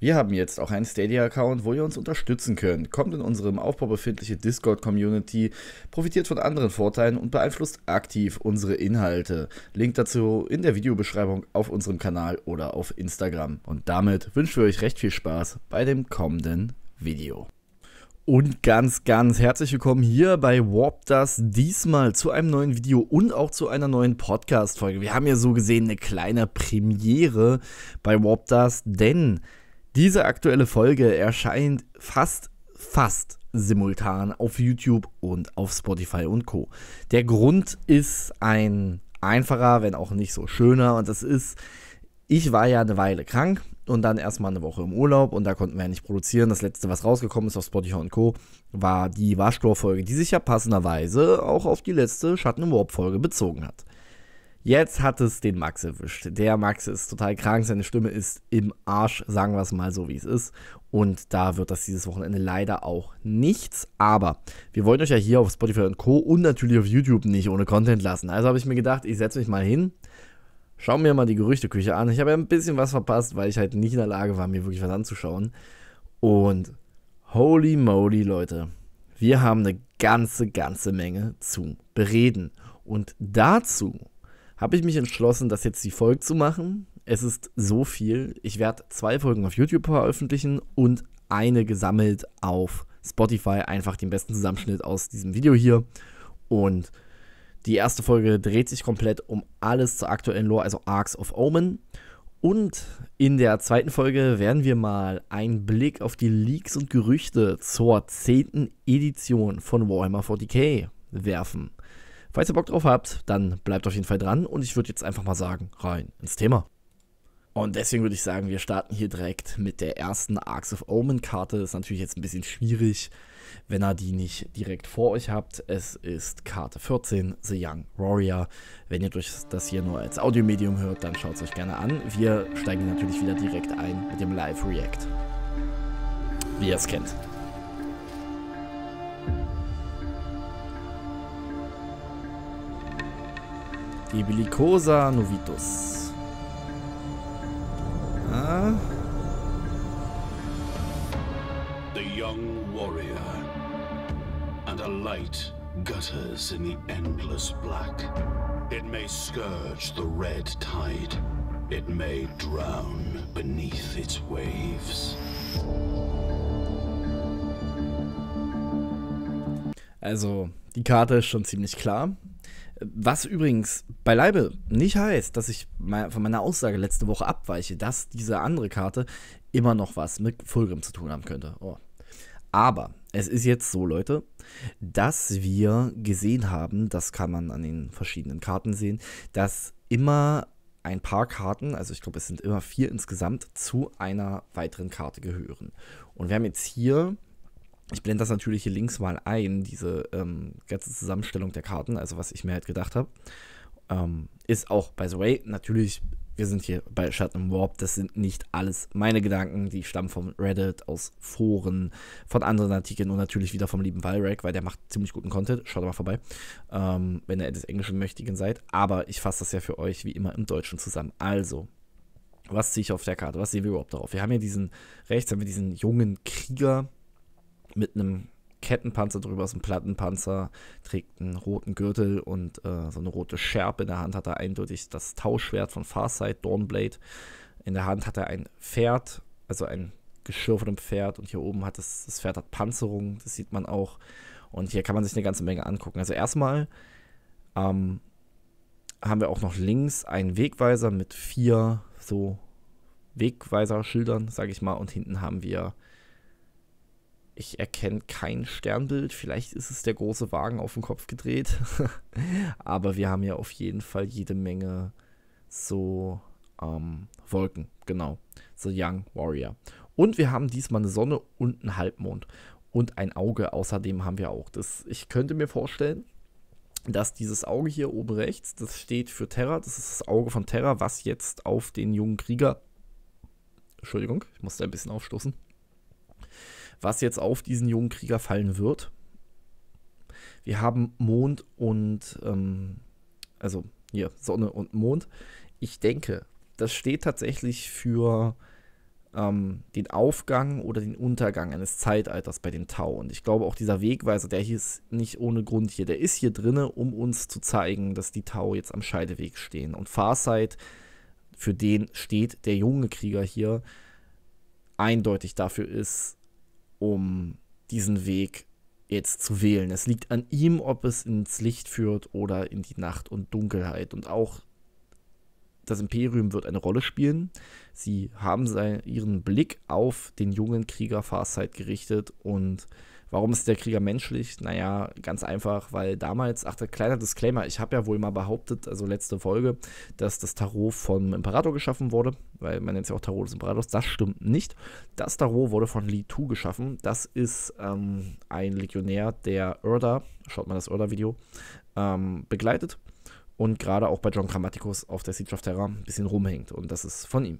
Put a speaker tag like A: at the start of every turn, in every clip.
A: Wir haben jetzt auch einen Stadia-Account, wo ihr uns unterstützen könnt. Kommt in unserem Aufbau befindliche Discord-Community, profitiert von anderen Vorteilen und beeinflusst aktiv unsere Inhalte. Link dazu in der Videobeschreibung auf unserem Kanal oder auf Instagram. Und damit wünschen wir euch recht viel Spaß bei dem kommenden Video. Und ganz, ganz herzlich willkommen hier bei Warp Das diesmal zu einem neuen Video und auch zu einer neuen Podcast-Folge. Wir haben ja so gesehen eine kleine Premiere bei Warp Das, denn diese aktuelle Folge erscheint fast, fast simultan auf YouTube und auf Spotify und Co. Der Grund ist ein einfacher, wenn auch nicht so schöner. Und das ist, ich war ja eine Weile krank und dann erstmal eine Woche im Urlaub und da konnten wir ja nicht produzieren. Das letzte, was rausgekommen ist auf Spotify und Co., war die Waschclaw-Folge, die sich ja passenderweise auch auf die letzte Schatten Warp-Folge bezogen hat. Jetzt hat es den Max erwischt. Der Max ist total krank, seine Stimme ist im Arsch, sagen wir es mal so, wie es ist. Und da wird das dieses Wochenende leider auch nichts. Aber wir wollen euch ja hier auf Spotify und Co. und natürlich auf YouTube nicht ohne Content lassen. Also habe ich mir gedacht, ich setze mich mal hin, schaue mir mal die Gerüchteküche an. Ich habe ja ein bisschen was verpasst, weil ich halt nicht in der Lage war, mir wirklich was anzuschauen. Und holy moly, Leute. Wir haben eine ganze, ganze Menge zu bereden. Und dazu habe ich mich entschlossen, das jetzt die Folge zu machen. Es ist so viel. Ich werde zwei Folgen auf YouTube veröffentlichen und eine gesammelt auf Spotify. Einfach den besten Zusammenschnitt aus diesem Video hier. Und die erste Folge dreht sich komplett um alles zur aktuellen Lore, also Arcs of Omen. Und in der zweiten Folge werden wir mal einen Blick auf die Leaks und Gerüchte zur 10. Edition von Warhammer 40k werfen. Falls ihr Bock drauf habt, dann bleibt auf jeden Fall dran und ich würde jetzt einfach mal sagen, rein ins Thema. Und deswegen würde ich sagen, wir starten hier direkt mit der ersten Arcs of Omen Karte. Ist natürlich jetzt ein bisschen schwierig, wenn ihr die nicht direkt vor euch habt. Es ist Karte 14, The Young Warrior. Wenn ihr durch das hier nur als Audiomedium hört, dann schaut es euch gerne an. Wir steigen natürlich wieder direkt ein mit dem Live React. Wie ihr es kennt. Die Bellicosa Novitus. Ah. The young warrior and a light gutters in the endless black. It may scourge the red tide. It may drown beneath its waves. Also, die Karte ist schon ziemlich klar. Was übrigens beileibe nicht heißt, dass ich von meiner Aussage letzte Woche abweiche, dass diese andere Karte immer noch was mit Fulgrim zu tun haben könnte. Oh. Aber es ist jetzt so, Leute, dass wir gesehen haben, das kann man an den verschiedenen Karten sehen, dass immer ein paar Karten, also ich glaube, es sind immer vier insgesamt, zu einer weiteren Karte gehören. Und wir haben jetzt hier ich blende das natürlich hier links mal ein, diese ähm, ganze Zusammenstellung der Karten, also was ich mir halt gedacht habe. Ähm, ist auch, by the way, natürlich, wir sind hier bei Shadow Warp, das sind nicht alles meine Gedanken, die stammen vom Reddit, aus Foren, von anderen Artikeln und natürlich wieder vom lieben Valrek, weil der macht ziemlich guten Content. Schaut mal vorbei, ähm, wenn ihr des Englischen möchtigen seid. Aber ich fasse das ja für euch wie immer im Deutschen zusammen. Also, was ziehe ich auf der Karte? Was sehen wir überhaupt darauf? Wir haben hier diesen, rechts haben wir diesen jungen Krieger, mit einem Kettenpanzer drüber, ist ein Plattenpanzer, trägt einen roten Gürtel und äh, so eine rote Schärpe. In der Hand hat er eindeutig das Tauschschwert von Farsight, Dornblade. In der Hand hat er ein Pferd, also ein Geschirr Pferd. Und hier oben hat es, das Pferd hat Panzerung, das sieht man auch. Und hier kann man sich eine ganze Menge angucken. Also erstmal ähm, haben wir auch noch links einen Wegweiser mit vier so Wegweiser-Schildern, sage ich mal. Und hinten haben wir ich erkenne kein Sternbild. Vielleicht ist es der große Wagen auf den Kopf gedreht. Aber wir haben ja auf jeden Fall jede Menge so ähm, Wolken. Genau. So Young Warrior. Und wir haben diesmal eine Sonne und einen Halbmond. Und ein Auge außerdem haben wir auch. Das, ich könnte mir vorstellen, dass dieses Auge hier oben rechts, das steht für Terra. Das ist das Auge von Terra, was jetzt auf den jungen Krieger. Entschuldigung, ich musste ein bisschen aufstoßen was jetzt auf diesen jungen Krieger fallen wird. Wir haben Mond und, ähm, also hier, Sonne und Mond. Ich denke, das steht tatsächlich für ähm, den Aufgang oder den Untergang eines Zeitalters bei den Tau. Und ich glaube auch dieser Wegweiser, der hier ist nicht ohne Grund hier, der ist hier drinne, um uns zu zeigen, dass die Tau jetzt am Scheideweg stehen. Und Farsight, für den steht der junge Krieger hier, eindeutig dafür ist, um diesen Weg jetzt zu wählen. Es liegt an ihm, ob es ins Licht führt oder in die Nacht und Dunkelheit. Und auch das Imperium wird eine Rolle spielen. Sie haben sein, ihren Blick auf den jungen Krieger Farsight gerichtet und Warum ist der Krieger menschlich? Naja, ganz einfach, weil damals, ach, kleiner Disclaimer, ich habe ja wohl mal behauptet, also letzte Folge, dass das Tarot vom Imperator geschaffen wurde, weil man nennt es ja auch Tarot des Imperators. Das stimmt nicht. Das Tarot wurde von Li Tu geschaffen. Das ist ähm, ein Legionär, der Urda, schaut mal das Urda-Video, ähm, begleitet und gerade auch bei John Grammaticus auf der Siege of Terra ein bisschen rumhängt. Und das ist von ihm.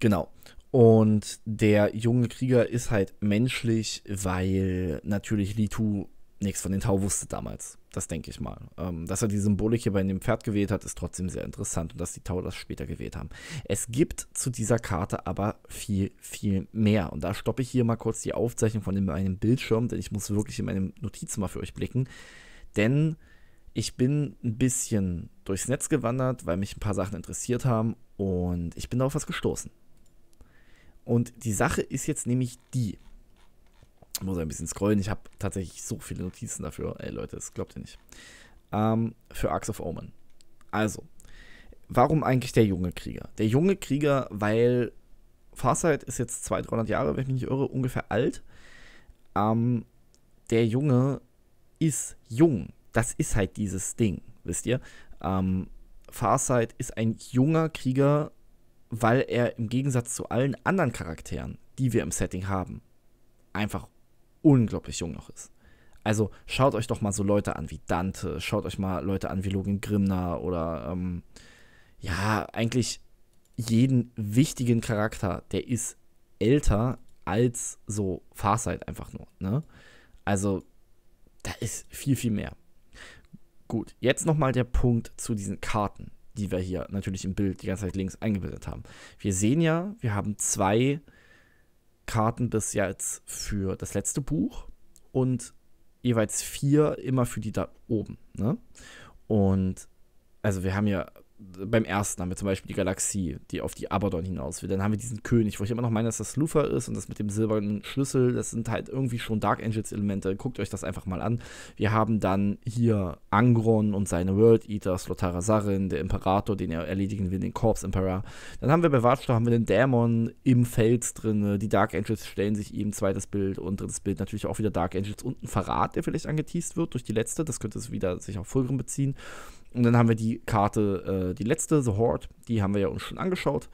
A: Genau. Und der junge Krieger ist halt menschlich, weil natürlich Litu nichts von den Tau wusste damals. Das denke ich mal. Ähm, dass er die Symbolik hier bei dem Pferd gewählt hat, ist trotzdem sehr interessant und dass die Tau das später gewählt haben. Es gibt zu dieser Karte aber viel, viel mehr. Und da stoppe ich hier mal kurz die Aufzeichnung von meinem Bildschirm, denn ich muss wirklich in meinem Notizzimmer für euch blicken. Denn ich bin ein bisschen durchs Netz gewandert, weil mich ein paar Sachen interessiert haben und ich bin auf was gestoßen. Und die Sache ist jetzt nämlich die. Ich muss ein bisschen scrollen, ich habe tatsächlich so viele Notizen dafür. Ey Leute, das glaubt ihr nicht. Ähm, für Arcs of Omen. Also, warum eigentlich der junge Krieger? Der junge Krieger, weil Farsight ist jetzt 200, 300 Jahre, wenn ich mich nicht irre, ungefähr alt. Ähm, der Junge ist jung. Das ist halt dieses Ding, wisst ihr? Ähm, Farsight ist ein junger Krieger, weil er im Gegensatz zu allen anderen Charakteren, die wir im Setting haben, einfach unglaublich jung noch ist. Also schaut euch doch mal so Leute an wie Dante, schaut euch mal Leute an wie Logan Grimner oder ähm, ja, eigentlich jeden wichtigen Charakter, der ist älter als so Farsight einfach nur. Ne? Also da ist viel, viel mehr. Gut, jetzt nochmal der Punkt zu diesen Karten die wir hier natürlich im Bild die ganze Zeit links eingebildet haben. Wir sehen ja, wir haben zwei Karten bis jetzt für das letzte Buch und jeweils vier immer für die da oben. Ne? Und also wir haben ja beim ersten haben wir zum Beispiel die Galaxie, die auf die Abaddon hinaus will. Dann haben wir diesen König, wo ich immer noch meine, dass das Luther ist und das mit dem silbernen Schlüssel. Das sind halt irgendwie schon Dark Angels-Elemente. Guckt euch das einfach mal an. Wir haben dann hier Angron und seine World Eater, Slotara Sarin, der Imperator, den er erledigen will, den Corps Emperor. Dann haben wir bei Wartstar haben wir den Dämon im Fels drin. Die Dark Angels stellen sich ihm zweites Bild und drittes Bild natürlich auch wieder Dark Angels und ein Verrat, der vielleicht angeteased wird durch die letzte. Das könnte es wieder sich auf Fulgrim beziehen. Und dann haben wir die Karte, äh, die letzte, The Horde, die haben wir ja uns schon angeschaut.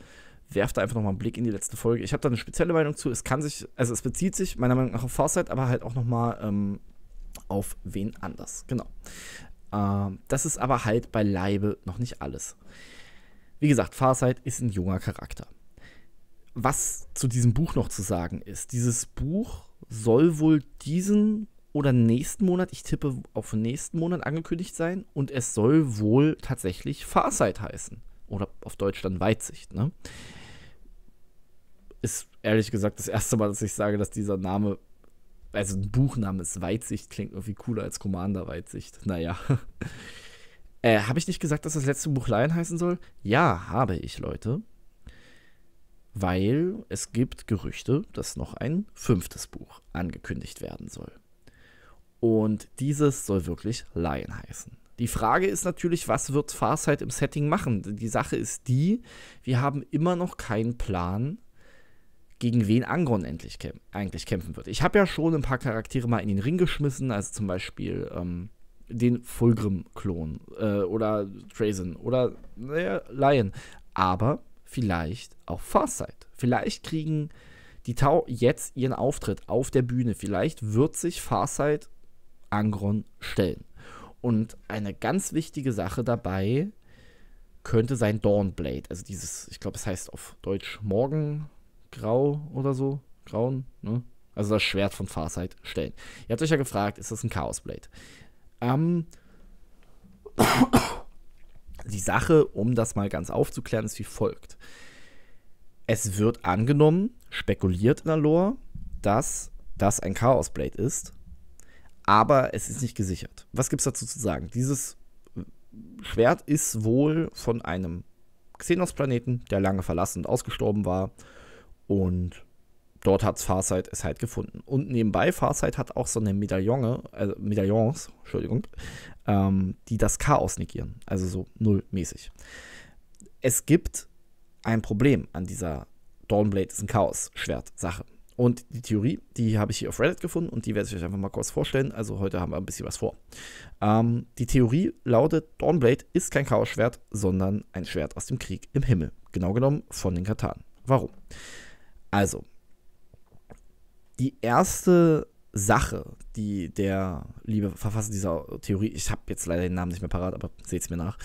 A: Werft da einfach nochmal einen Blick in die letzte Folge. Ich habe da eine spezielle Meinung zu. Es kann sich, also es bezieht sich meiner Meinung nach auf Farsight, aber halt auch nochmal ähm, auf wen anders. Genau. Ähm, das ist aber halt beileibe noch nicht alles. Wie gesagt, Farsight ist ein junger Charakter. Was zu diesem Buch noch zu sagen ist, dieses Buch soll wohl diesen oder nächsten Monat, ich tippe auf nächsten Monat angekündigt sein und es soll wohl tatsächlich Farsight heißen. Oder auf Deutsch dann Weitsicht, ne? Ist ehrlich gesagt das erste Mal, dass ich sage, dass dieser Name, also ein Buchname ist Weitsicht, klingt irgendwie cooler als Commander Weitsicht. Naja. äh, habe ich nicht gesagt, dass das letzte Buch Lion heißen soll? Ja, habe ich, Leute. Weil es gibt Gerüchte, dass noch ein fünftes Buch angekündigt werden soll. Und dieses soll wirklich Lion heißen. Die Frage ist natürlich, was wird Farsight im Setting machen? Die Sache ist die, wir haben immer noch keinen Plan, gegen wen Angron endlich kämp eigentlich kämpfen wird. Ich habe ja schon ein paar Charaktere mal in den Ring geschmissen, also zum Beispiel ähm, den Fulgrim-Klon äh, oder Trazen oder naja, Lion. Aber vielleicht auch Farsight. Vielleicht kriegen die Tau jetzt ihren Auftritt auf der Bühne. Vielleicht wird sich Farsight Angron stellen. Und eine ganz wichtige Sache dabei könnte sein Dawnblade. Also dieses, ich glaube, es heißt auf Deutsch Morgengrau oder so. Grauen, ne? Also das Schwert von Farsight stellen. Ihr habt euch ja gefragt, ist das ein Chaosblade? Ähm. Die Sache, um das mal ganz aufzuklären, ist wie folgt. Es wird angenommen, spekuliert in der Lore, dass das ein Chaosblade ist, aber es ist nicht gesichert. Was gibt es dazu zu sagen? Dieses Schwert ist wohl von einem Xenos-Planeten, der lange verlassen und ausgestorben war. Und dort hat Farsight es halt gefunden. Und nebenbei, Farsight hat auch so eine Medaillon, also Medaillons, Entschuldigung, ähm, die das Chaos negieren. Also so nullmäßig. Es gibt ein Problem an dieser Dawnblade ist ein Chaos-Schwert-Sache. Und die Theorie, die habe ich hier auf Reddit gefunden und die werde ich euch einfach mal kurz vorstellen. Also heute haben wir ein bisschen was vor. Ähm, die Theorie lautet, Dornblade ist kein Chaos-Schwert, sondern ein Schwert aus dem Krieg im Himmel. Genau genommen von den Katan. Warum? Also, die erste Sache, die der liebe Verfasser dieser Theorie, ich habe jetzt leider den Namen nicht mehr parat, aber seht es mir nach,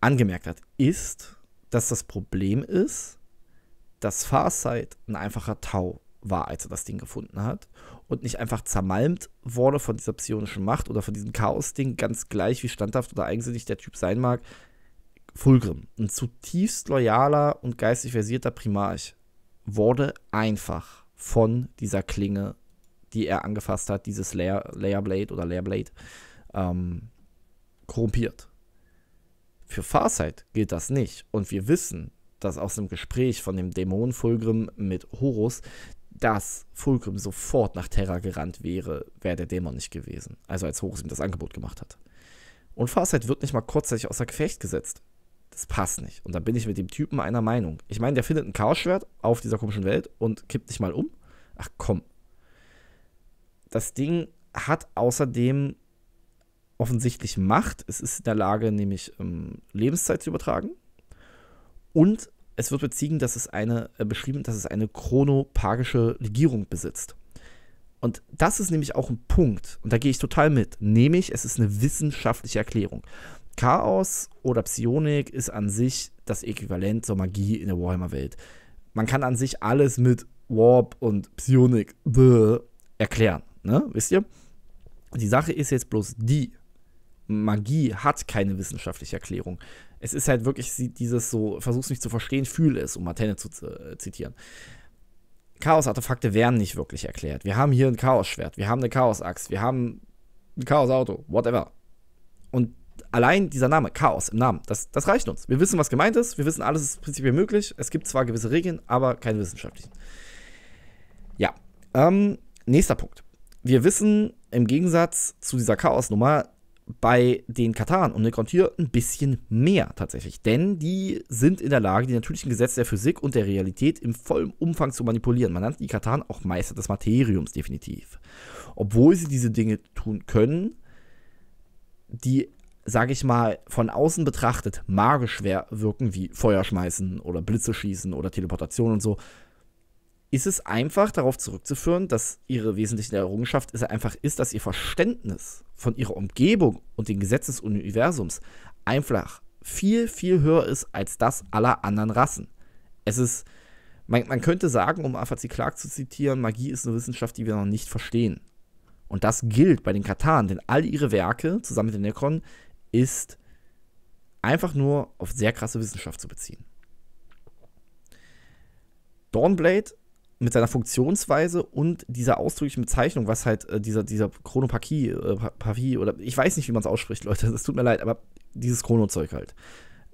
A: angemerkt hat, ist, dass das Problem ist, dass Farsight ein einfacher Tau war, als er das Ding gefunden hat und nicht einfach zermalmt wurde von dieser psionischen Macht oder von diesem Chaos-Ding, ganz gleich wie standhaft oder eigensinnig der Typ sein mag. Fulgrim, ein zutiefst loyaler und geistig versierter Primarch, wurde einfach von dieser Klinge, die er angefasst hat, dieses Layer, Layerblade oder Layerblade, ähm, korrumpiert. Für Farsight gilt das nicht. Und wir wissen, dass aus dem Gespräch von dem Dämon Fulgrim mit Horus, dass Fulgrim sofort nach Terra gerannt wäre, wäre der Dämon nicht gewesen. Also als Horus ihm das Angebot gemacht hat. Und Farsight wird nicht mal kurzzeitig außer Gefecht gesetzt. Das passt nicht. Und da bin ich mit dem Typen einer Meinung. Ich meine, der findet ein Chaosschwert auf dieser komischen Welt und kippt nicht mal um. Ach komm. Das Ding hat außerdem offensichtlich Macht. Es ist in der Lage, nämlich ähm, Lebenszeit zu übertragen. Und es wird beziehen, dass es eine, äh, beschrieben, dass es eine chronopagische Legierung besitzt. Und das ist nämlich auch ein Punkt, und da gehe ich total mit, nämlich es ist eine wissenschaftliche Erklärung. Chaos oder Psionik ist an sich das Äquivalent zur Magie in der Warhammer-Welt. Man kann an sich alles mit Warp und Psionik erklären, ne? wisst ihr? Die Sache ist jetzt bloß die, Magie hat keine wissenschaftliche Erklärung. Es ist halt wirklich dieses so, versuch's nicht zu verstehen, fühle es, um Matene zu äh, zitieren. Chaos-Artefakte werden nicht wirklich erklärt. Wir haben hier ein Chaos-Schwert, wir haben eine Chaos-Axt, wir haben ein Chaos-Auto, whatever. Und allein dieser Name, Chaos im Namen, das, das reicht uns. Wir wissen, was gemeint ist, wir wissen, alles ist prinzipiell möglich. Es gibt zwar gewisse Regeln, aber keine wissenschaftlichen. Ja, ähm, nächster Punkt. Wir wissen im Gegensatz zu dieser Chaos-Nummer, bei den Kataren und Necrontyr ein bisschen mehr tatsächlich. Denn die sind in der Lage, die natürlichen Gesetze der Physik und der Realität im vollen Umfang zu manipulieren. Man nennt die Kataren auch Meister des Materiums definitiv. Obwohl sie diese Dinge tun können, die, sage ich mal, von außen betrachtet magisch wirken, wie Feuer schmeißen oder Blitze schießen oder Teleportation und so, ist es einfach darauf zurückzuführen, dass ihre wesentliche Errungenschaft ist einfach ist, dass ihr Verständnis von ihrer Umgebung und den Gesetzen des Universums einfach viel, viel höher ist als das aller anderen Rassen. Es ist, man, man könnte sagen, um Afazi Clark zu zitieren, Magie ist eine Wissenschaft, die wir noch nicht verstehen. Und das gilt bei den Katan, denn all ihre Werke zusammen mit den Necron ist einfach nur auf sehr krasse Wissenschaft zu beziehen. Dawnblade mit seiner Funktionsweise und dieser ausdrücklichen Bezeichnung, was halt äh, dieser, dieser Chronopathie äh, oder ich weiß nicht, wie man es ausspricht, Leute, das tut mir leid, aber dieses Chronozeug halt,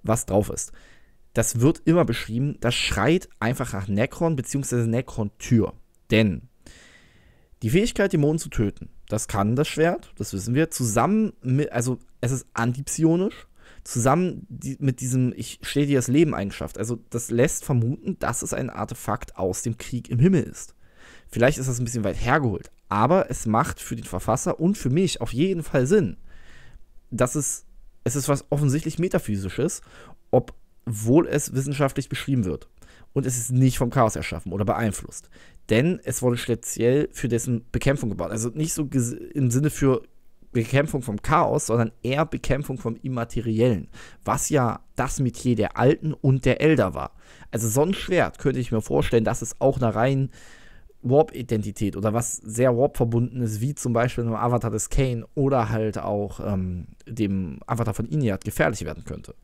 A: was drauf ist, das wird immer beschrieben, das schreit einfach nach Necron bzw. Necron-Tür. Denn die Fähigkeit, Dämonen zu töten, das kann das Schwert, das wissen wir, zusammen mit, also es ist antipsionisch, zusammen die, mit diesem Ich stehe dir das Leben Eigenschaft. Also das lässt vermuten, dass es ein Artefakt aus dem Krieg im Himmel ist. Vielleicht ist das ein bisschen weit hergeholt, aber es macht für den Verfasser und für mich auf jeden Fall Sinn, dass es, es ist was offensichtlich Metaphysisches, obwohl es wissenschaftlich beschrieben wird. Und es ist nicht vom Chaos erschaffen oder beeinflusst. Denn es wurde speziell für dessen Bekämpfung gebaut. Also nicht so im Sinne für Bekämpfung vom Chaos, sondern eher Bekämpfung vom Immateriellen, was ja das Metier der Alten und der Elder war. Also so ein Schwert könnte ich mir vorstellen, dass es auch eine rein Warp-Identität oder was sehr Warp verbunden ist, wie zum Beispiel einem Avatar des Kane oder halt auch ähm, dem Avatar von Inyat gefährlich werden könnte.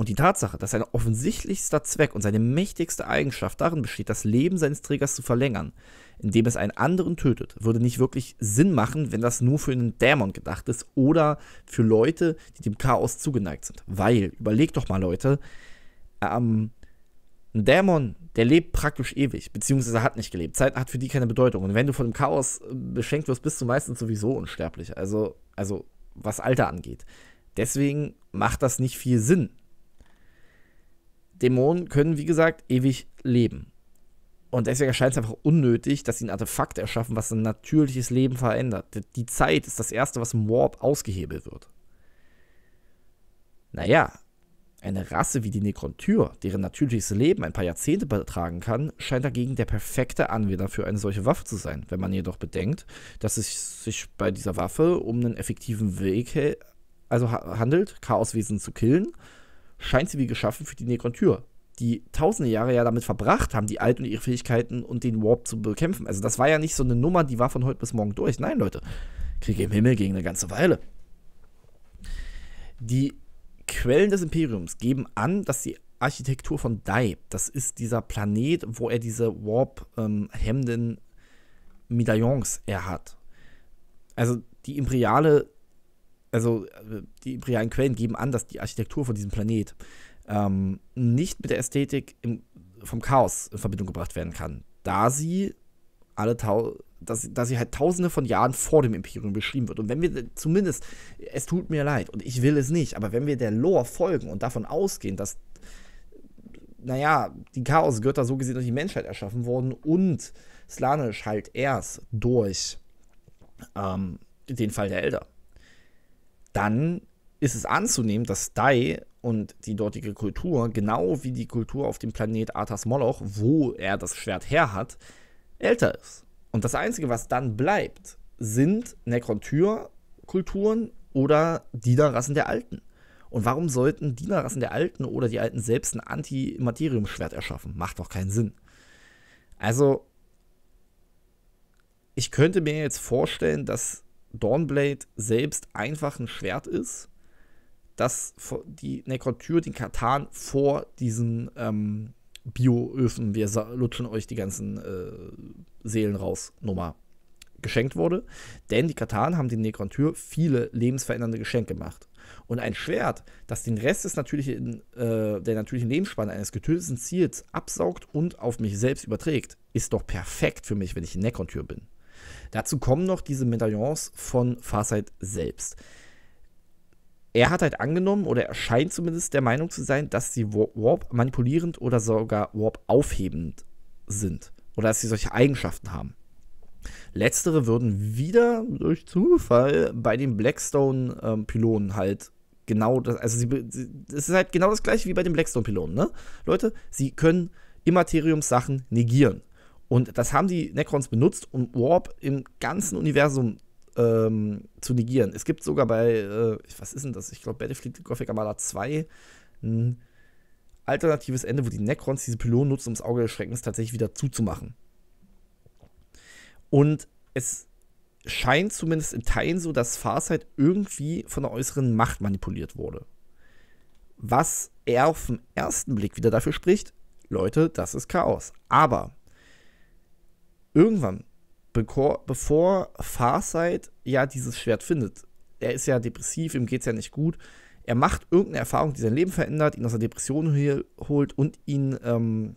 A: Und die Tatsache, dass sein offensichtlichster Zweck und seine mächtigste Eigenschaft darin besteht, das Leben seines Trägers zu verlängern, indem es einen anderen tötet, würde nicht wirklich Sinn machen, wenn das nur für einen Dämon gedacht ist oder für Leute, die dem Chaos zugeneigt sind. Weil, überlegt doch mal, Leute, ähm, ein Dämon, der lebt praktisch ewig, beziehungsweise hat nicht gelebt. Zeit hat für die keine Bedeutung. Und wenn du von dem Chaos äh, beschenkt wirst, bist du meistens sowieso unsterblich. Also, also was Alter angeht. Deswegen macht das nicht viel Sinn, Dämonen können, wie gesagt, ewig leben. Und deswegen erscheint es einfach unnötig, dass sie ein Artefakt erschaffen, was ein natürliches Leben verändert. Die Zeit ist das Erste, was im Warp ausgehebelt wird. Naja, eine Rasse wie die Necrontyr, deren natürliches Leben ein paar Jahrzehnte betragen kann, scheint dagegen der perfekte Anwender für eine solche Waffe zu sein, wenn man jedoch bedenkt, dass es sich bei dieser Waffe um einen effektiven Weg also handelt, Chaoswesen zu killen scheint sie wie geschaffen für die Nekrontür, die tausende Jahre ja damit verbracht haben, die Alten und ihre Fähigkeiten und den Warp zu bekämpfen. Also das war ja nicht so eine Nummer, die war von heute bis morgen durch. Nein, Leute, Kriege im Himmel gegen eine ganze Weile. Die Quellen des Imperiums geben an, dass die Architektur von Dai, das ist dieser Planet, wo er diese Warp-hemmenden ähm, Medaillons er hat. Also die imperiale also äh, die imperialen Quellen geben an, dass die Architektur von diesem Planet ähm, nicht mit der Ästhetik im, vom Chaos in Verbindung gebracht werden kann, da sie alle dass, dass sie halt tausende von Jahren vor dem Imperium beschrieben wird. Und wenn wir zumindest, es tut mir leid und ich will es nicht, aber wenn wir der Lore folgen und davon ausgehen, dass, naja, die Chaosgötter so gesehen durch die Menschheit erschaffen wurden und Slanisch halt erst durch ähm, den Fall der Elder dann ist es anzunehmen, dass Dai und die dortige Kultur, genau wie die Kultur auf dem Planet Arthas Moloch, wo er das Schwert her hat, älter ist. Und das Einzige, was dann bleibt, sind Nekrontyr-Kulturen oder Dienerrassen der Alten. Und warum sollten Dienerrassen der Alten oder die Alten selbst ein anti materium schwert erschaffen? Macht doch keinen Sinn. Also, ich könnte mir jetzt vorstellen, dass Dawnblade selbst einfach ein Schwert ist, das die Nekrotyr, den Katan vor diesen ähm, Bioöfen, wir lutschen euch die ganzen äh, Seelen raus, Nummer geschenkt wurde. Denn die Katan haben den Nekrotyr viele lebensverändernde Geschenke gemacht. Und ein Schwert, das den Rest des natürlichen, äh, der natürlichen Lebensspanne eines getöteten Ziels absaugt und auf mich selbst überträgt, ist doch perfekt für mich, wenn ich Nekrotyr bin. Dazu kommen noch diese Medaillons von Farsight selbst. Er hat halt angenommen, oder er scheint zumindest der Meinung zu sein, dass sie Warp manipulierend oder sogar Warp aufhebend sind. Oder dass sie solche Eigenschaften haben. Letztere würden wieder durch Zufall bei den Blackstone-Pylonen ähm, halt genau das, also sie, sie, ist halt genau das gleiche wie bei den Blackstone-Pylonen, ne? Leute, sie können Immateriums-Sachen negieren. Und das haben die Necrons benutzt, um Warp im ganzen Universum ähm, zu negieren. Es gibt sogar bei, äh, was ist denn das? Ich glaube, Battlefield Gothic Amala 2 ein alternatives Ende, wo die Necrons diese Pylonen nutzen, um das Auge des Schreckens tatsächlich wieder zuzumachen. Und es scheint zumindest in Teilen so, dass Farsight irgendwie von der äußeren Macht manipuliert wurde. Was er auf den ersten Blick wieder dafür spricht, Leute, das ist Chaos. Aber irgendwann, bevor, bevor Farsight ja dieses Schwert findet, er ist ja depressiv, ihm geht es ja nicht gut, er macht irgendeine Erfahrung, die sein Leben verändert, ihn aus der Depression hier holt und ihn ähm,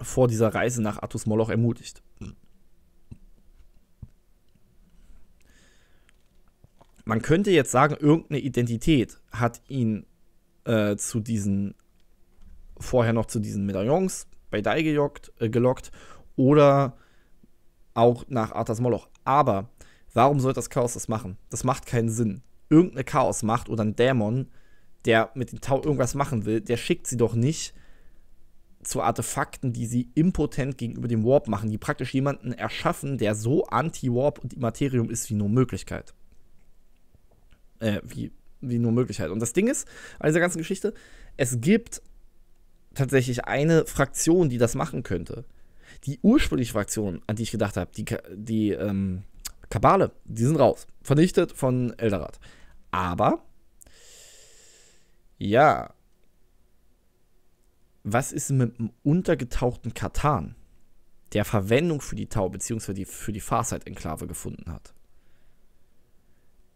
A: vor dieser Reise nach Atus Moloch ermutigt. Man könnte jetzt sagen, irgendeine Identität hat ihn äh, zu diesen, vorher noch zu diesen Medaillons bei Dai gelockt, äh, gelockt oder auch nach Arthas Moloch. Aber warum sollte das Chaos das machen? Das macht keinen Sinn. Irgendeine Chaosmacht oder ein Dämon, der mit dem Tau irgendwas machen will, der schickt sie doch nicht zu Artefakten, die sie impotent gegenüber dem Warp machen, die praktisch jemanden erschaffen, der so anti-Warp und Immaterium ist wie nur Möglichkeit. Äh, wie, wie nur Möglichkeit. Und das Ding ist, an dieser ganzen Geschichte, es gibt tatsächlich eine Fraktion, die das machen könnte. Die ursprüngliche Fraktion, an die ich gedacht habe, die, die ähm, Kabale, die sind raus. Vernichtet von Eldarat. Aber, ja, was ist mit dem untergetauchten Katan, der Verwendung für die Tau bzw. Die, für die Farsight-Enklave gefunden hat?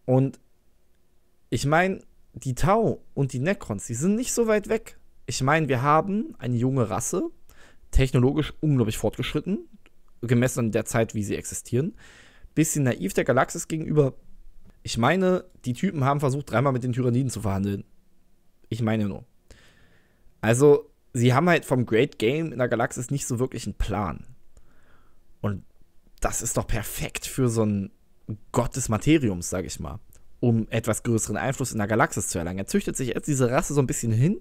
A: Und ich meine, die Tau und die Necrons, die sind nicht so weit weg. Ich meine, wir haben eine junge Rasse, technologisch unglaublich fortgeschritten, gemessen an der Zeit, wie sie existieren. Bisschen naiv der Galaxis gegenüber. Ich meine, die Typen haben versucht, dreimal mit den Tyranniden zu verhandeln. Ich meine nur. Also, sie haben halt vom Great Game in der Galaxis nicht so wirklich einen Plan. Und das ist doch perfekt für so einen Gott des Materiums, sag ich mal, um etwas größeren Einfluss in der Galaxis zu erlangen. Er züchtet sich jetzt diese Rasse so ein bisschen hin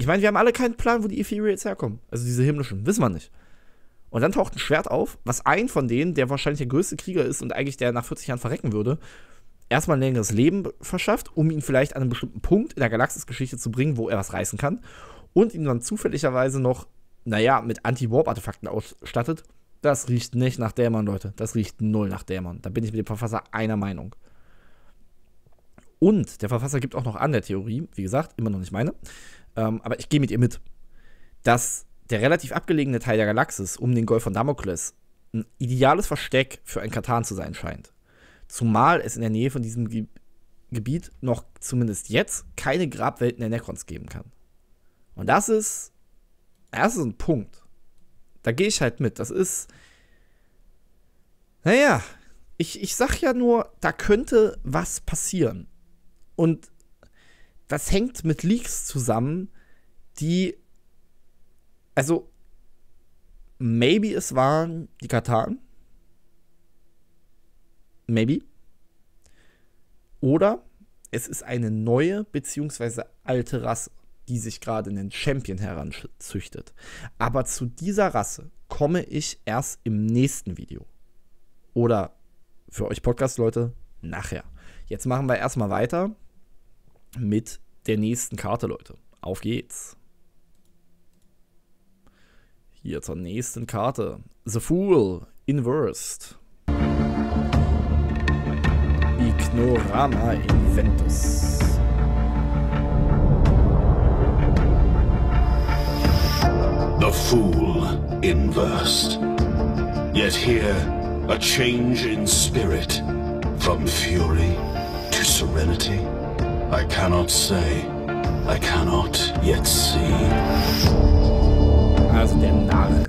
A: ich meine, wir haben alle keinen Plan, wo die Ethereals herkommen. Also diese himmlischen, wissen wir nicht. Und dann taucht ein Schwert auf, was ein von denen, der wahrscheinlich der größte Krieger ist und eigentlich der nach 40 Jahren verrecken würde, erstmal ein längeres Leben verschafft, um ihn vielleicht an einem bestimmten Punkt in der Galaxisgeschichte zu bringen, wo er was reißen kann. Und ihn dann zufälligerweise noch, naja, mit Anti-Warp-Artefakten ausstattet. Das riecht nicht nach Dämon, Leute. Das riecht null nach Dämon. Da bin ich mit dem Verfasser einer Meinung. Und der Verfasser gibt auch noch an der Theorie, wie gesagt, immer noch nicht meine, ähm, aber ich gehe mit ihr mit, dass der relativ abgelegene Teil der Galaxis um den Golf von Damokles ein ideales Versteck für ein Katan zu sein scheint. Zumal es in der Nähe von diesem Ge Gebiet noch zumindest jetzt keine Grabwelten der Necrons geben kann. Und das ist, das ist ein Punkt. Da gehe ich halt mit. Das ist, naja, ich, ich sag ja nur, da könnte was passieren. Und das hängt mit Leaks zusammen, die, also, maybe es waren die Kataren. Maybe. Oder es ist eine neue bzw. alte Rasse, die sich gerade einen Champion heranzüchtet. Aber zu dieser Rasse komme ich erst im nächsten Video. Oder für euch Podcast-Leute nachher. Jetzt machen wir erstmal weiter mit der nächsten Karte, Leute. Auf geht's. Hier zur nächsten Karte. The Fool Inversed. Ignorama Inventus. The Fool Inversed. Yet here, a change in spirit, from fury to serenity. I cannot say. I cannot yet see. Also der Narr.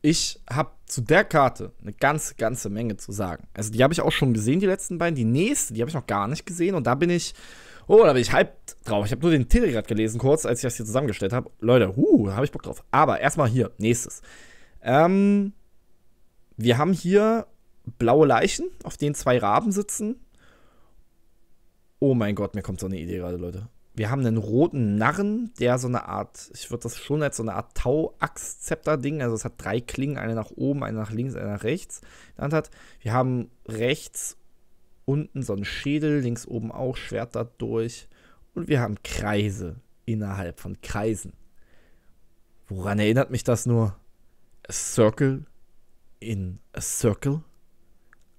A: Ich habe zu der Karte eine ganze, ganze Menge zu sagen. Also die habe ich auch schon gesehen, die letzten beiden. Die nächste, die habe ich noch gar nicht gesehen. Und da bin ich, oh, da bin ich halb drauf. Ich habe nur den Titel gerade gelesen, kurz, als ich das hier zusammengestellt habe. Leute, huh, da habe ich Bock drauf. Aber erstmal hier, nächstes. Ähm, wir haben hier blaue Leichen, auf denen zwei Raben sitzen. Oh mein Gott, mir kommt so eine Idee gerade, Leute. Wir haben einen roten Narren, der so eine Art, ich würde das schon als so eine Art Tau-Axt-Zepter-Ding, also es hat drei Klingen, eine nach oben, eine nach links, eine nach rechts, in hat. Wir haben rechts unten so einen Schädel, links oben auch, Schwert dadurch. Und wir haben Kreise innerhalb von Kreisen. Woran erinnert mich das nur? A circle in a circle?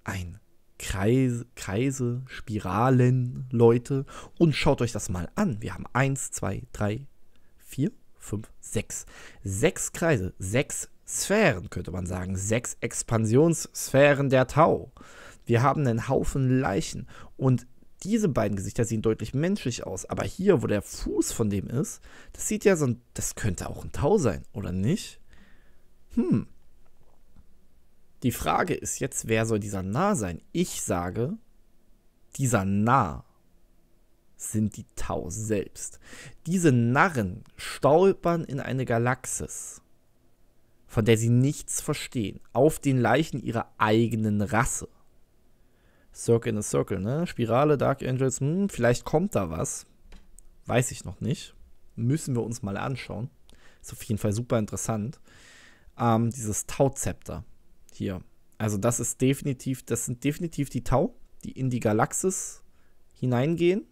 A: Ein Kreise, Kreise, Spiralen, Leute. Und schaut euch das mal an. Wir haben 1, 2, 3, 4, 5, 6. Sechs Kreise, sechs Sphären, könnte man sagen. Sechs Expansionssphären der Tau. Wir haben einen Haufen Leichen. Und diese beiden Gesichter sehen deutlich menschlich aus. Aber hier, wo der Fuß von dem ist, das sieht ja so ein. Das könnte auch ein Tau sein, oder nicht? Hm, die Frage ist jetzt, wer soll dieser Narr sein? Ich sage, dieser Narr sind die Tau selbst. Diese Narren stolpern in eine Galaxis, von der sie nichts verstehen, auf den Leichen ihrer eigenen Rasse. Circle in a Circle, ne? Spirale, Dark Angels, hm, vielleicht kommt da was. Weiß ich noch nicht. Müssen wir uns mal anschauen. Ist auf jeden Fall super interessant. Ähm, dieses Tau-Zepter hier. Also das ist definitiv, das sind definitiv die Tau, die in die Galaxis hineingehen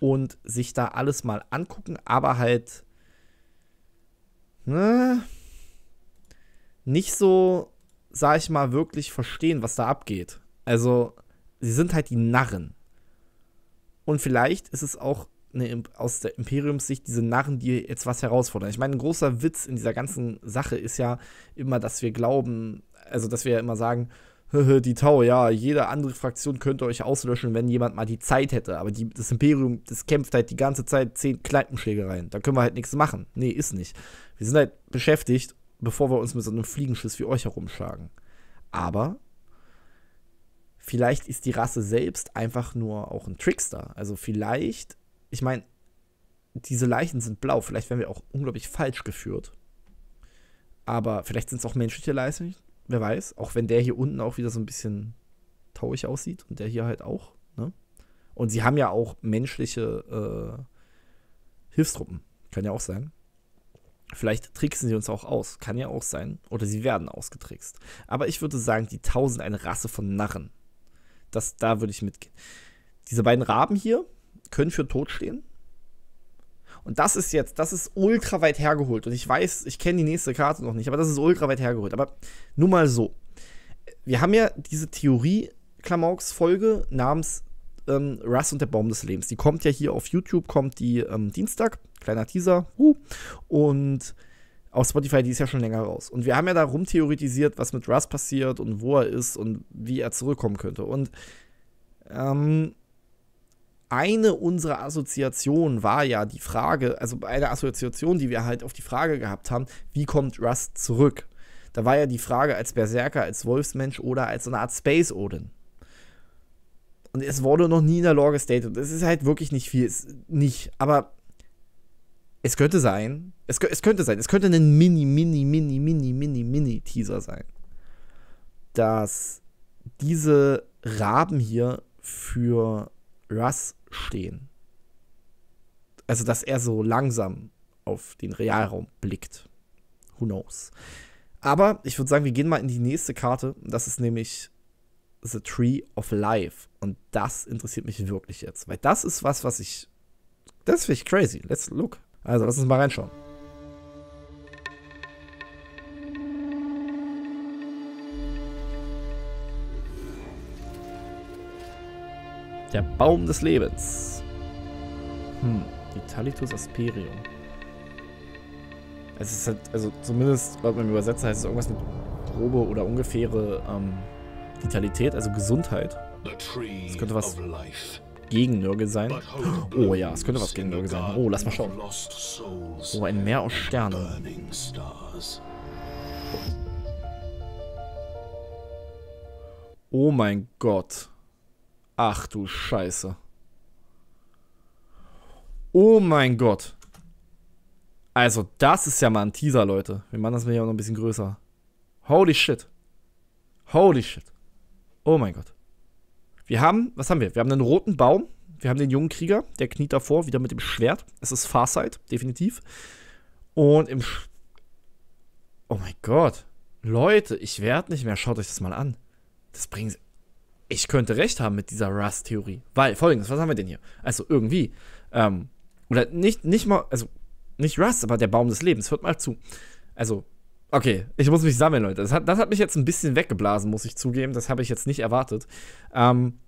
A: und sich da alles mal angucken, aber halt ne, nicht so, sag ich mal, wirklich verstehen, was da abgeht. Also sie sind halt die Narren. Und vielleicht ist es auch eine, aus der Imperiumssicht diese Narren, die jetzt was herausfordern. Ich meine, ein großer Witz in dieser ganzen Sache ist ja immer, dass wir glauben, also dass wir ja immer sagen, die Tau, ja, jede andere Fraktion könnte euch auslöschen, wenn jemand mal die Zeit hätte. Aber die, das Imperium, das kämpft halt die ganze Zeit zehn Kneipenschlägereien. Da können wir halt nichts machen. Nee, ist nicht. Wir sind halt beschäftigt, bevor wir uns mit so einem Fliegenschiss wie euch herumschlagen. Aber vielleicht ist die Rasse selbst einfach nur auch ein Trickster. Also vielleicht ich meine, diese Leichen sind blau. Vielleicht werden wir auch unglaublich falsch geführt. Aber vielleicht sind es auch menschliche Leichen. Wer weiß. Auch wenn der hier unten auch wieder so ein bisschen tauig aussieht und der hier halt auch. Ne? Und sie haben ja auch menschliche äh, Hilfstruppen. Kann ja auch sein. Vielleicht tricksen sie uns auch aus. Kann ja auch sein. Oder sie werden ausgetrickst. Aber ich würde sagen, die Tausend eine Rasse von Narren. Das, da würde ich mitgehen. Diese beiden Raben hier, können für tot stehen. Und das ist jetzt, das ist ultra weit hergeholt. Und ich weiß, ich kenne die nächste Karte noch nicht, aber das ist ultra weit hergeholt. Aber nur mal so. Wir haben ja diese Theorie-Klamauks-Folge namens ähm, Russ und der Baum des Lebens. Die kommt ja hier auf YouTube, kommt die ähm, Dienstag. Kleiner Teaser. Uh, und auf Spotify, die ist ja schon länger raus. Und wir haben ja da rumtheoretisiert, was mit Russ passiert und wo er ist und wie er zurückkommen könnte. Und ähm, eine unserer Assoziationen war ja die Frage, also eine Assoziation, die wir halt auf die Frage gehabt haben, wie kommt Rust zurück? Da war ja die Frage als Berserker, als Wolfsmensch oder als so eine Art Space Odin. Und es wurde noch nie in der Lore gestatet. Es ist halt wirklich nicht viel, nicht, aber es könnte sein, es, es könnte sein, es könnte ein mini, mini, mini, mini, mini, mini Teaser sein, dass diese Raben hier für Russ stehen. Also, dass er so langsam auf den Realraum blickt. Who knows? Aber ich würde sagen, wir gehen mal in die nächste Karte. Das ist nämlich The Tree of Life. Und das interessiert mich wirklich jetzt. Weil das ist was, was ich. Das finde ich crazy. Let's look. Also, lass uns mal reinschauen. Der Baum des Lebens. Hm, Vitalitus Asperium. Es ist halt, also zumindest laut meinem Übersetzer heißt es irgendwas mit grobe oder ungefähre ähm, Vitalität, also Gesundheit. Es könnte was gegen Nörgel sein. Oh ja, es könnte was gegen Nörgel sein. Oh, lass mal schauen. Oh, ein Meer aus Sternen. Oh mein Gott. Ach du Scheiße. Oh mein Gott. Also das ist ja mal ein Teaser, Leute. Wir machen das mal hier noch ein bisschen größer. Holy shit. Holy shit. Oh mein Gott. Wir haben, was haben wir? Wir haben einen roten Baum. Wir haben den jungen Krieger, der kniet davor, wieder mit dem Schwert. Es ist Farsight, definitiv. Und im... Sch oh mein Gott. Leute, ich werde nicht mehr. Schaut euch das mal an. Das bringt ich könnte recht haben mit dieser Rust-Theorie. Weil, folgendes, was haben wir denn hier? Also irgendwie, ähm, oder nicht, nicht mal, also nicht Rust, aber der Baum des Lebens, hört mal zu. Also, okay, ich muss mich sammeln, Leute. Das hat, das hat mich jetzt ein bisschen weggeblasen, muss ich zugeben. Das habe ich jetzt nicht erwartet. Ähm,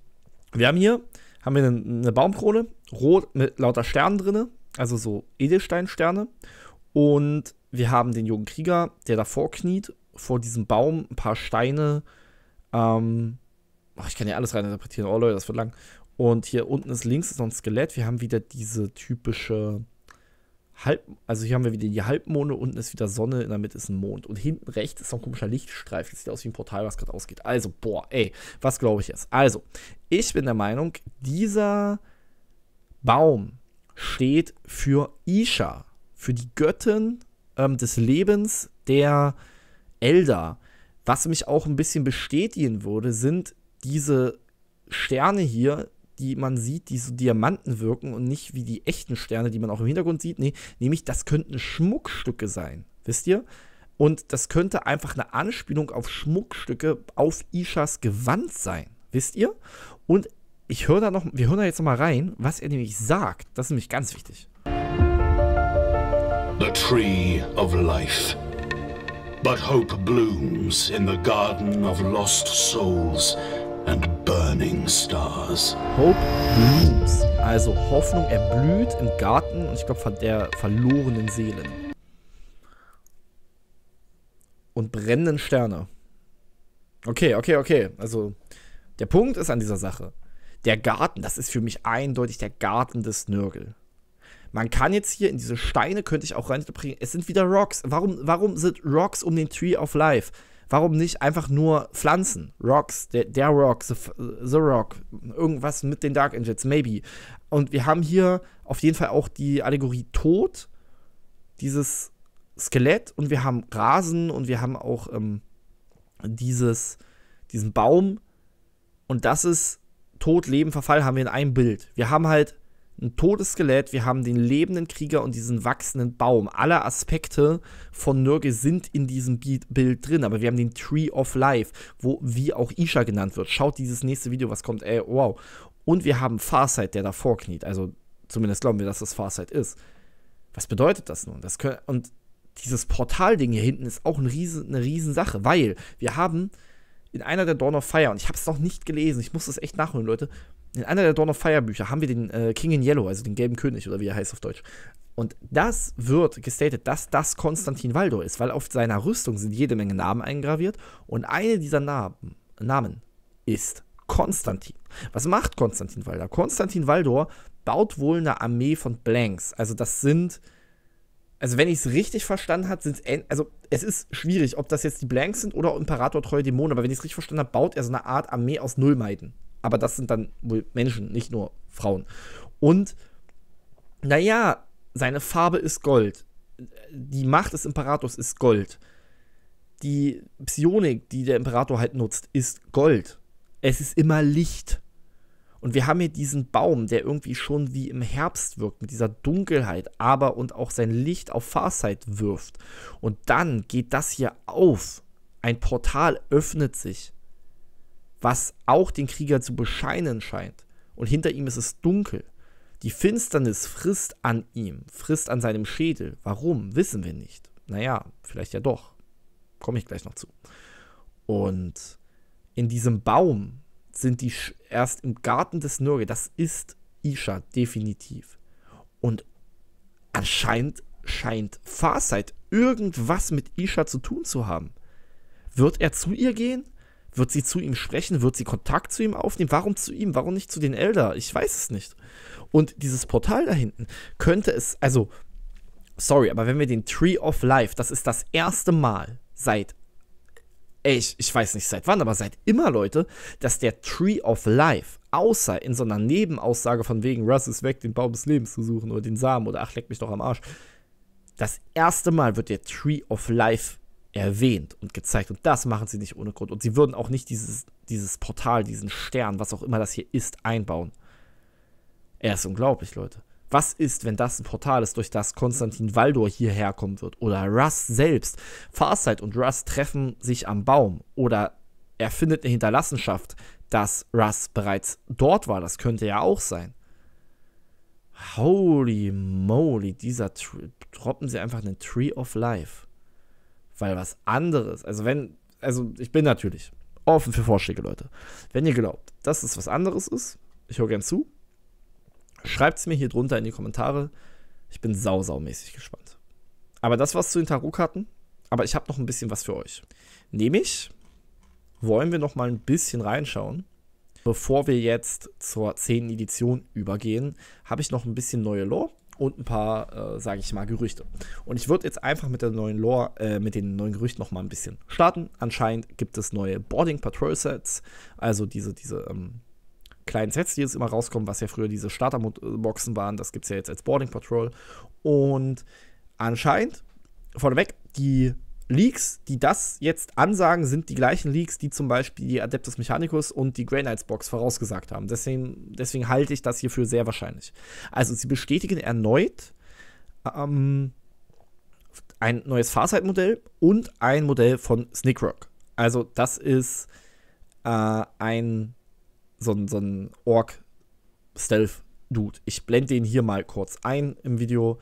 A: wir haben hier, haben wir eine, eine Baumkrone, rot mit lauter Sternen drinne, also so Edelsteinsterne. Und wir haben den jungen Krieger, der davor kniet, vor diesem Baum ein paar Steine, ähm, ach, ich kann ja alles rein interpretieren. Oh Leute, das wird lang. Und hier unten ist links ist noch ein Skelett. Wir haben wieder diese typische Halb, also hier haben wir wieder die Halbmonde, unten ist wieder Sonne, in der Mitte ist ein Mond. Und hinten rechts ist noch ein komischer Lichtstreifen. Das sieht aus wie ein Portal, was gerade ausgeht. Also, boah, ey, was glaube ich jetzt? Also, ich bin der Meinung, dieser Baum steht für Isha, für die Göttin ähm, des Lebens der Elder. Was mich auch ein bisschen bestätigen würde, sind diese Sterne hier, die man sieht, die so Diamanten wirken und nicht wie die echten Sterne, die man auch im Hintergrund sieht, nee, nämlich das könnten Schmuckstücke sein. Wisst ihr? Und das könnte einfach eine Anspielung auf Schmuckstücke auf Ishas Gewand sein. Wisst ihr? Und ich höre da noch, wir hören da jetzt nochmal rein, was er nämlich sagt. Das ist nämlich ganz wichtig. The tree of life. But hope blooms in the garden of lost souls and burning stars. Hope blooms. Also Hoffnung erblüht im Garten und ich glaube der verlorenen Seelen. Und brennenden Sterne. Okay, okay, okay. Also der Punkt ist an dieser Sache. Der Garten, das ist für mich eindeutig der Garten des Nörgel. Man kann jetzt hier in diese Steine, könnte ich auch reinbringen. Es sind wieder Rocks. Warum, warum sind Rocks um den Tree of Life? warum nicht einfach nur Pflanzen, Rocks, der, der Rock, the, the, Rock, irgendwas mit den Dark Angels, maybe. Und wir haben hier auf jeden Fall auch die Allegorie Tod, dieses Skelett und wir haben Rasen und wir haben auch ähm, dieses, diesen Baum und das ist Tod, Leben, Verfall haben wir in einem Bild. Wir haben halt ein totes Skelett, wir haben den lebenden Krieger und diesen wachsenden Baum. Alle Aspekte von Nürge sind in diesem Bild drin, aber wir haben den Tree of Life, wo wie auch Isha genannt wird. Schaut dieses nächste Video, was kommt, ey, wow. Und wir haben Farsight, der davor kniet. Also zumindest glauben wir, dass das Farsight ist. Was bedeutet das nun? Das können, und dieses Portal-Ding hier hinten ist auch ein Riesen, eine Riesensache, weil wir haben in einer der Dawn of Fire, und ich habe es noch nicht gelesen, ich muss das echt nachholen, Leute, in einer der Dawn of Fire Bücher haben wir den äh, King in Yellow, also den gelben König oder wie er heißt auf Deutsch. Und das wird gestatet, dass das Konstantin Waldo ist, weil auf seiner Rüstung sind jede Menge Namen eingraviert und eine dieser Namen, Namen ist Konstantin. Was macht Konstantin Waldor? Konstantin Waldor baut wohl eine Armee von Blanks. Also das sind, also wenn ich es richtig verstanden habe, sind es, also es ist schwierig, ob das jetzt die Blanks sind oder Imperator treue Dämonen, aber wenn ich es richtig verstanden habe, baut er so eine Art Armee aus Nullmeiden. Aber das sind dann wohl Menschen, nicht nur Frauen. Und naja, seine Farbe ist Gold. Die Macht des Imperators ist Gold. Die Psionik, die der Imperator halt nutzt, ist Gold. Es ist immer Licht. Und wir haben hier diesen Baum, der irgendwie schon wie im Herbst wirkt, mit dieser Dunkelheit, aber und auch sein Licht auf Farsight wirft. Und dann geht das hier auf. Ein Portal öffnet sich was auch den Krieger zu bescheinen scheint. Und hinter ihm ist es dunkel. Die Finsternis frisst an ihm, frisst an seinem Schädel. Warum, wissen wir nicht. Naja, vielleicht ja doch. Komme ich gleich noch zu. Und in diesem Baum sind die Sch erst im Garten des Nürge. Das ist Isha, definitiv. Und anscheinend scheint Farsight irgendwas mit Isha zu tun zu haben. Wird er zu ihr gehen? Wird sie zu ihm sprechen? Wird sie Kontakt zu ihm aufnehmen? Warum zu ihm? Warum nicht zu den Elder? Ich weiß es nicht. Und dieses Portal da hinten könnte es, also, sorry, aber wenn wir den Tree of Life, das ist das erste Mal seit, ey, ich, ich weiß nicht seit wann, aber seit immer, Leute, dass der Tree of Life, außer in so einer Nebenaussage von wegen, Russ ist weg, den Baum des Lebens zu suchen oder den Samen oder ach, leck mich doch am Arsch, das erste Mal wird der Tree of Life erwähnt und gezeigt. Und das machen sie nicht ohne Grund. Und sie würden auch nicht dieses, dieses Portal, diesen Stern, was auch immer das hier ist, einbauen. Er ist unglaublich, Leute. Was ist, wenn das ein Portal ist, durch das Konstantin Waldor hierher kommen wird? Oder Russ selbst? Farsight und Russ treffen sich am Baum. Oder er findet eine Hinterlassenschaft, dass Russ bereits dort war. Das könnte ja auch sein. Holy moly, dieser Tr droppen sie einfach einen Tree of Life. Weil was anderes, also wenn, also ich bin natürlich offen für Vorschläge, Leute. Wenn ihr glaubt, dass es was anderes ist, ich höre gern zu. Schreibt es mir hier drunter in die Kommentare. Ich bin sausaumäßig gespannt. Aber das war's zu den Tarotkarten. Aber ich habe noch ein bisschen was für euch. Nämlich wollen wir noch mal ein bisschen reinschauen. Bevor wir jetzt zur 10. Edition übergehen, habe ich noch ein bisschen neue Lore und ein paar, äh, sage ich mal, Gerüchte. Und ich würde jetzt einfach mit der neuen Lore, äh, mit den neuen Gerüchten noch mal ein bisschen starten. Anscheinend gibt es neue Boarding Patrol Sets, also diese, diese ähm, kleinen Sets, die jetzt immer rauskommen, was ja früher diese Starterboxen waren, das gibt es ja jetzt als Boarding Patrol. Und anscheinend, vorneweg, die Leaks, die das jetzt ansagen, sind die gleichen Leaks, die zum Beispiel die Adeptus Mechanicus und die Grey Knights Box vorausgesagt haben. Deswegen, deswegen halte ich das hier für sehr wahrscheinlich. Also sie bestätigen erneut ähm, ein neues Farsight-Modell und ein Modell von Snickrock. Also das ist äh, ein so ein, so ein Orc-Stealth-Dude. Ich blende den hier mal kurz ein im Video.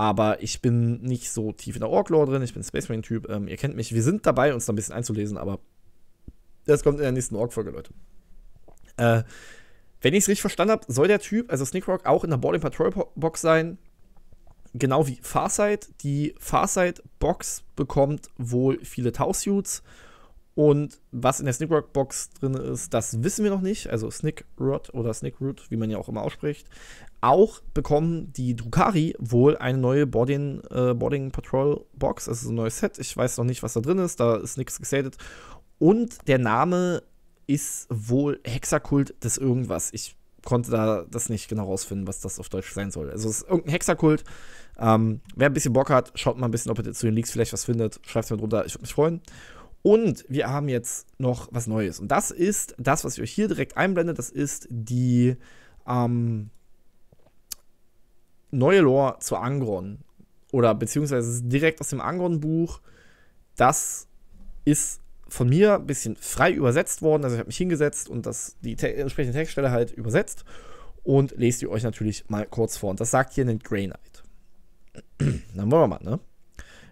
A: Aber ich bin nicht so tief in der Orc-Lore drin, ich bin Space Marine-Typ. Ähm, ihr kennt mich, wir sind dabei, uns da ein bisschen einzulesen, aber das kommt in der nächsten ork folge Leute. Äh, wenn ich es richtig verstanden habe, soll der Typ, also Sneakrock, auch in der Boarding Patrol Box sein. Genau wie Farsight. Die Farsight Box bekommt wohl viele Tau-Suits und was in der Snickrock box drin ist, das wissen wir noch nicht. Also Snickrod oder Snickroot, wie man ja auch immer ausspricht. Auch bekommen die Drukari wohl eine neue Boarding, äh, Boarding Patrol Box, also ein neues Set. Ich weiß noch nicht, was da drin ist, da ist nichts gesatet. Und der Name ist wohl Hexakult des Irgendwas. Ich konnte da das nicht genau rausfinden, was das auf Deutsch sein soll. Also es ist irgendein Hexakult. Ähm, wer ein bisschen Bock hat, schaut mal ein bisschen, ob ihr zu den Leaks vielleicht was findet. Schreibt es mir drunter, ich würde mich freuen. Und wir haben jetzt noch was Neues. Und das ist das, was ich euch hier direkt einblende. Das ist die ähm, neue Lore zu Angron. Oder beziehungsweise direkt aus dem Angron-Buch. Das ist von mir ein bisschen frei übersetzt worden. Also ich habe mich hingesetzt und das, die te entsprechende Textstelle halt übersetzt. Und lest ihr euch natürlich mal kurz vor. Und das sagt hier in den Grey Knight. Dann wollen wir mal, ne?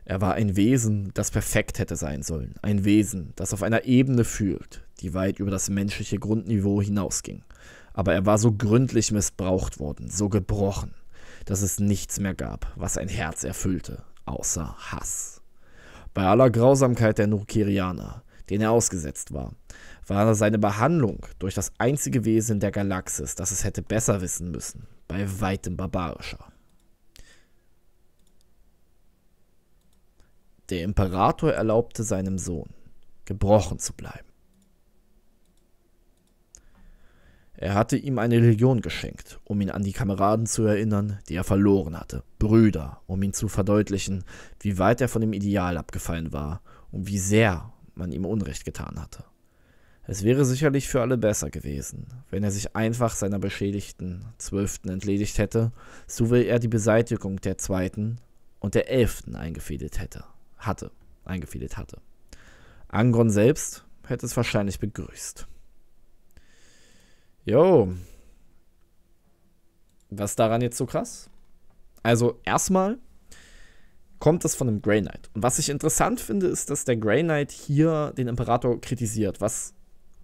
A: Er war ein Wesen, das perfekt hätte sein sollen, ein Wesen, das auf einer Ebene fühlt, die weit über das menschliche Grundniveau hinausging. Aber er war so gründlich missbraucht worden, so gebrochen, dass es nichts mehr gab, was ein Herz erfüllte, außer Hass. Bei aller Grausamkeit der Nukerianer, den er ausgesetzt war, war seine Behandlung durch das einzige Wesen der Galaxis, das es hätte besser wissen müssen, bei weitem barbarischer. Der Imperator erlaubte seinem Sohn, gebrochen zu bleiben. Er hatte ihm eine Legion geschenkt, um ihn an die Kameraden zu erinnern, die er verloren hatte, Brüder, um ihm zu verdeutlichen, wie weit er von dem Ideal abgefallen war und wie sehr man ihm Unrecht getan hatte. Es wäre sicherlich für alle besser gewesen, wenn er sich einfach seiner beschädigten Zwölften entledigt hätte, so wie er die Beseitigung der Zweiten und der Elften eingefädelt hätte hatte, eingefädelt hatte. Angron selbst hätte es wahrscheinlich begrüßt. Jo. Was daran jetzt so krass? Also erstmal kommt das von einem Grey Knight. Und was ich interessant finde, ist, dass der Grey Knight hier den Imperator kritisiert, was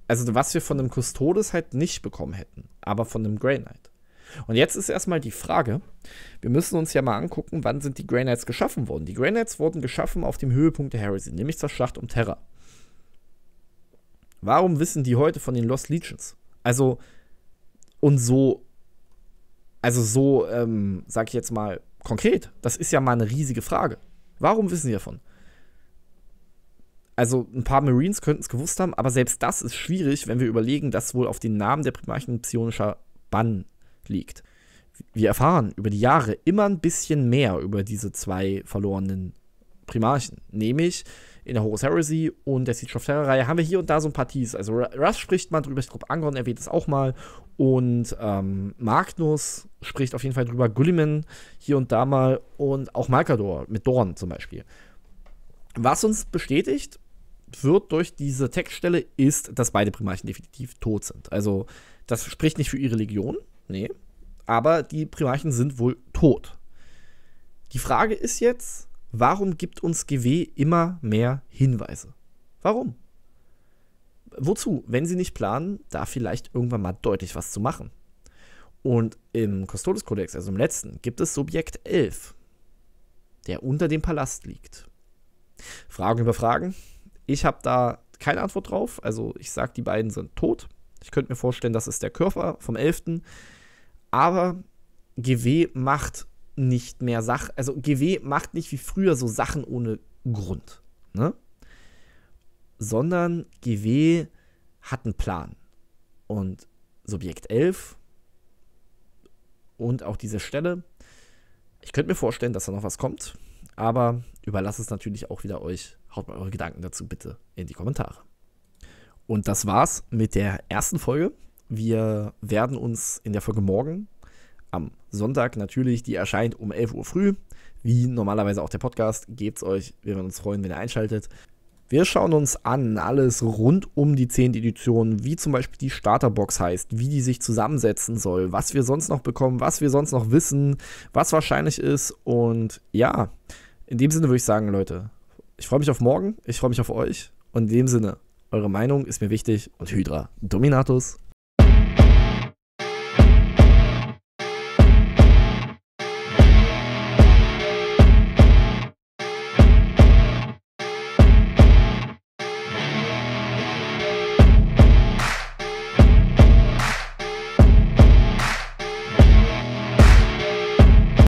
A: also was wir von einem Custodes halt nicht bekommen hätten, aber von einem Grey Knight. Und jetzt ist erstmal die Frage, wir müssen uns ja mal angucken, wann sind die Grey Knights geschaffen worden. Die Grey Knights wurden geschaffen auf dem Höhepunkt der Heresy, nämlich zur Schlacht um Terra. Warum wissen die heute von den Lost Legions? Also, und so, also so, ähm, sag ich jetzt mal, konkret, das ist ja mal eine riesige Frage. Warum wissen die davon? also ein paar Marines könnten es gewusst haben, aber selbst das ist schwierig, wenn wir überlegen, dass wohl auf den Namen der Primarchen ein psionischer Bann liegt. Wir erfahren über die Jahre immer ein bisschen mehr über diese zwei verlorenen Primarchen, nämlich in der Horus Heresy und der Siege of Terror Reihe haben wir hier und da so ein paar Tees. Also Russ spricht mal drüber, ich glaube Angron erwähnt es auch mal und ähm, Magnus spricht auf jeden Fall drüber, Gulliman hier und da mal und auch Malkador mit Dorn zum Beispiel. Was uns bestätigt wird durch diese Textstelle ist, dass beide Primarchen definitiv tot sind. Also das spricht nicht für ihre Legion, Nee. Aber die Primarchen sind wohl tot. Die Frage ist jetzt, warum gibt uns GW immer mehr Hinweise? Warum? Wozu, wenn sie nicht planen, da vielleicht irgendwann mal deutlich was zu machen? Und im Custodes-Kodex, also im letzten, gibt es Subjekt 11, der unter dem Palast liegt. Fragen über Fragen. Ich habe da keine Antwort drauf. Also ich sage, die beiden sind tot. Ich könnte mir vorstellen, das ist der Körper vom 11. Aber GW macht nicht mehr Sachen, also GW macht nicht wie früher so Sachen ohne Grund, ne? Sondern GW hat einen Plan. Und Subjekt 11 und auch diese Stelle, ich könnte mir vorstellen, dass da noch was kommt, aber überlasse es natürlich auch wieder euch. Haut mal eure Gedanken dazu bitte in die Kommentare. Und das war's mit der ersten Folge wir werden uns in der Folge morgen am Sonntag natürlich, die erscheint um 11 Uhr früh. Wie normalerweise auch der Podcast. Gebt's euch. Wir werden uns freuen, wenn ihr einschaltet. Wir schauen uns an alles rund um die 10. Edition, wie zum Beispiel die Starterbox heißt, wie die sich zusammensetzen soll, was wir sonst noch bekommen, was wir sonst noch wissen, was wahrscheinlich ist. Und ja, in dem Sinne würde ich sagen, Leute, ich freue mich auf morgen, ich freue mich auf euch. Und in dem Sinne, eure Meinung ist mir wichtig und Hydra Dominatus.